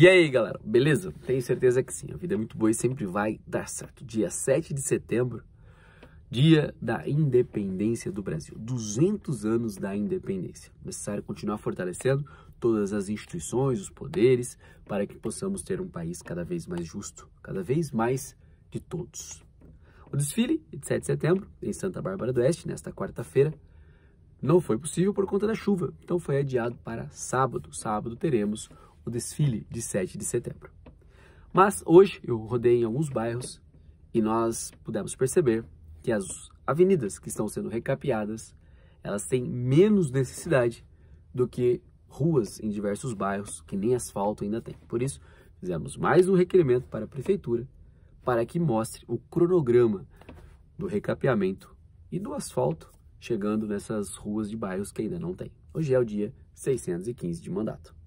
E aí, galera, beleza? Tenho certeza que sim, a vida é muito boa e sempre vai dar certo. Dia 7 de setembro, dia da independência do Brasil. 200 anos da independência. Necessário continuar fortalecendo todas as instituições, os poderes, para que possamos ter um país cada vez mais justo, cada vez mais de todos. O desfile de 7 de setembro, em Santa Bárbara do Oeste, nesta quarta-feira, não foi possível por conta da chuva, então foi adiado para sábado. Sábado teremos o desfile de 7 de setembro. Mas hoje eu rodei em alguns bairros e nós pudemos perceber que as avenidas que estão sendo recapeadas, elas têm menos necessidade do que ruas em diversos bairros que nem asfalto ainda tem. Por isso, fizemos mais um requerimento para a prefeitura para que mostre o cronograma do recapeamento e do asfalto chegando nessas ruas de bairros que ainda não tem. Hoje é o dia 615 de mandato.